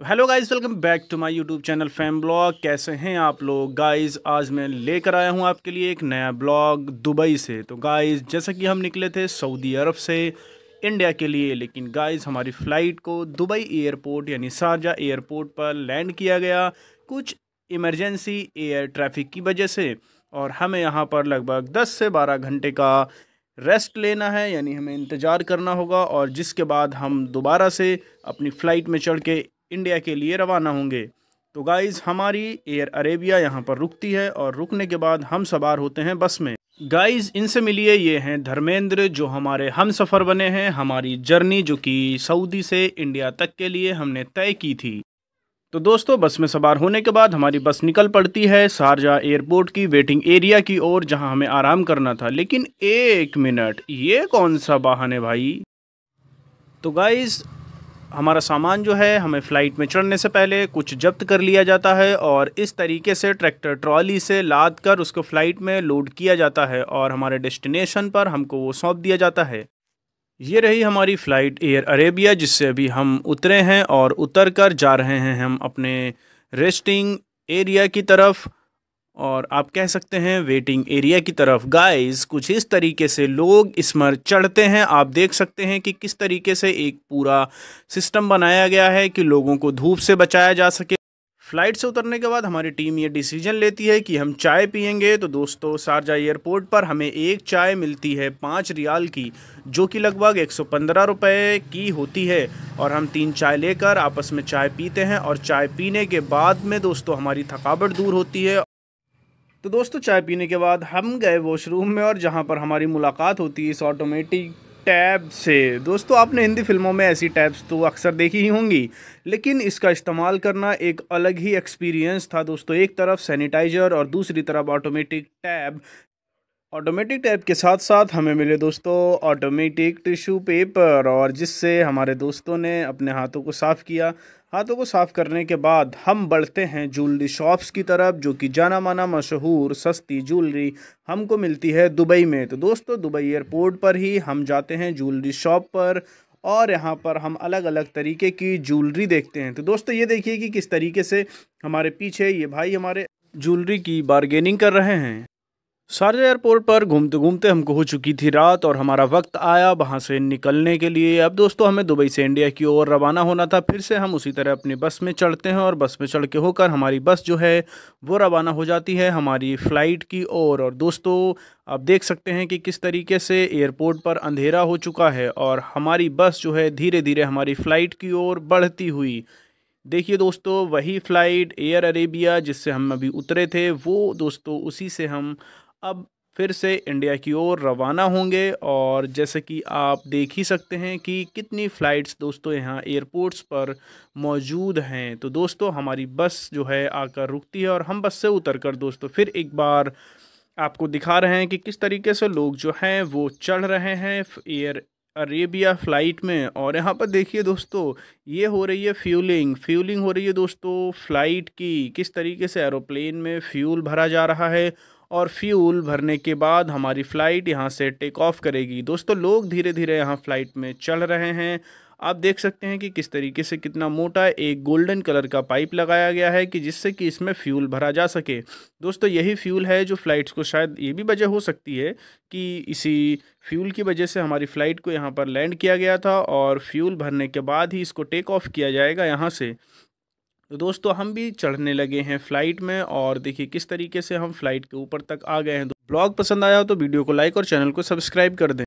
तो hello guys welcome back to my YouTube channel fam blog कैसे हैं आप लोग गाइस आज मैं लेकर आया हूं आपके लिए एक नया ब्लॉग दुबई से तो गाइस जैसा कि हम निकले थे सऊदी अरब से इंडिया के लिए लेकिन गाइस हमारी फ़्लाइट को दुबई एयरपोर्ट यानी शारजा एयरपोर्ट पर लैंड किया गया कुछ इमरजेंसी एयर ट्रैफिक की वजह से और हमें यहाँ पर लगभग दस से बारह घंटे का रेस्ट लेना है यानी हमें इंतज़ार करना होगा और जिसके बाद हम दोबारा से अपनी फ़्लाइट में चढ़ के इंडिया के लिए रवाना होंगे तो गाइज़ हमारी एयर अरेबिया यहाँ पर रुकती है और रुकने के बाद हम सवार होते हैं बस में गाइज़ इनसे मिलिए ये हैं धर्मेंद्र जो हमारे हम सफ़र बने हैं हमारी जर्नी जो कि सऊदी से इंडिया तक के लिए हमने तय की थी तो दोस्तों बस में सवार होने के बाद हमारी बस निकल पड़ती है शारजा एयरपोर्ट की वेटिंग एरिया की ओर जहां हमें आराम करना था लेकिन एक मिनट ये कौन सा वाहन है भाई तो गाइज़ हमारा सामान जो है हमें फ़्लाइट में चढ़ने से पहले कुछ जब्त कर लिया जाता है और इस तरीके से ट्रैक्टर ट्रॉली से लाद कर उसको फ़्लाइट में लोड किया जाता है और हमारे डेस्टिनेशन पर हमको वो सौंप दिया जाता है ये रही हमारी फ़्लाइट एयर अरेबिया जिससे अभी हम उतरे हैं और उतर कर जा रहे हैं हम अपने रेस्टिंग एरिया की तरफ और आप कह सकते हैं वेटिंग एरिया की तरफ गाइस कुछ इस तरीके से लोग इसमें चढ़ते हैं आप देख सकते हैं कि किस तरीके से एक पूरा सिस्टम बनाया गया है कि लोगों को धूप से बचाया जा सके फ्लाइट से उतरने के बाद हमारी टीम ये डिसीजन लेती है कि हम चाय पियेंगे तो दोस्तों शारजा एयरपोर्ट पर हमें एक चाय मिलती है पाँच रियाल की जो कि लगभग एक सौ पंद्रह रुपये की होती है और हम तीन चाय लेकर आपस में चाय पीते हैं और चाय पीने के बाद में दोस्तों हमारी थकावट दूर होती है तो दोस्तों चाय पीने के बाद हम गए वॉशरूम में और जहाँ पर हमारी मुलाकात होती है इस ऑटोमेटिक टैब से दोस्तों आपने हिंदी फिल्मों में ऐसी टैब्स तो अक्सर देखी ही होंगी लेकिन इसका इस्तेमाल करना एक अलग ही एक्सपीरियंस था दोस्तों एक तरफ सैनिटाइज़र और दूसरी तरफ ऑटोमेटिक टैब ऑटोमेटिक टैप के साथ साथ हमें मिले दोस्तों ऑटोमेटिक टिश्यू पेपर और जिससे हमारे दोस्तों ने अपने हाथों को साफ़ किया हाथों को साफ़ करने के बाद हम बढ़ते हैं ज्वेलरी शॉप्स की तरफ जो कि जाना माना मशहूर सस्ती ज्वेलरी हमको मिलती है दुबई में तो दोस्तों दुबई एयरपोर्ट पर ही हम जाते हैं ज्वेलरी शॉप पर और यहाँ पर हम अलग अलग तरीके की ज्वेलरी देखते हैं तो दोस्तों ये देखिए कि किस तरीके से हमारे पीछे ये भाई हमारे ज्वेलरी की बारगेनिंग कर रहे हैं शारजा एयरपोर्ट पर घूमते घूमते हमको हो चुकी थी रात और हमारा वक्त आया वहाँ से निकलने के लिए अब दोस्तों हमें दुबई से इंडिया की ओर रवाना होना था फिर से हम उसी तरह अपनी बस में चढ़ते हैं और बस में चढ़ के होकर हमारी बस जो है वो रवाना हो जाती है हमारी फ़्लाइट की ओर और, और दोस्तों आप देख सकते हैं कि किस तरीके से एयरपोर्ट पर अंधेरा हो चुका है और हमारी बस जो है धीरे धीरे हमारी फ़्लाइट की ओर बढ़ती हुई देखिए दोस्तों वही फ़्लाइट एयर अरेबिया जिससे हम अभी उतरे थे वो दोस्तों उसी से हम अब फिर से इंडिया की ओर रवाना होंगे और जैसे कि आप देख ही सकते हैं कि कितनी फ़्लाइट्स दोस्तों यहाँ एयरपोर्ट्स पर मौजूद हैं तो दोस्तों हमारी बस जो है आकर रुकती है और हम बस से उतर कर दोस्तों फिर एक बार आपको दिखा रहे हैं कि किस तरीके से लोग जो हैं वो चढ़ रहे हैं एयर अरेबिया फ़्लाइट में और यहाँ पर देखिए दोस्तों ये हो रही है फ्यूलिंग फ्यूलिंग हो रही है दोस्तों फ़्लाइट की किस तरीके से एरोप्लेन में फ्यूल भरा जा रहा है और फ्यूल भरने के बाद हमारी फ़्लाइट यहाँ से टेक ऑफ़ करेगी दोस्तों लोग धीरे धीरे यहाँ फ़्लाइट में चल रहे हैं आप देख सकते हैं कि किस तरीके से कितना मोटा एक गोल्डन कलर का पाइप लगाया गया है कि जिससे कि इसमें फ्यूल भरा जा सके दोस्तों यही फ्यूल है जो फ़्लाइट्स को शायद ये भी वजह हो सकती है कि इसी फ्यूल की वजह से हमारी फ़्लाइट को यहाँ पर लैंड किया गया था और फ्यूल भरने के बाद ही इसको टेक ऑफ़ किया जाएगा यहाँ से तो दोस्तों हम भी चढ़ने लगे हैं फ्लाइट में और देखिए किस तरीके से हम फ्लाइट के ऊपर तक आ गए हैं ब्लॉग तो पसंद आया हो तो वीडियो को लाइक और चैनल को सब्सक्राइब कर दें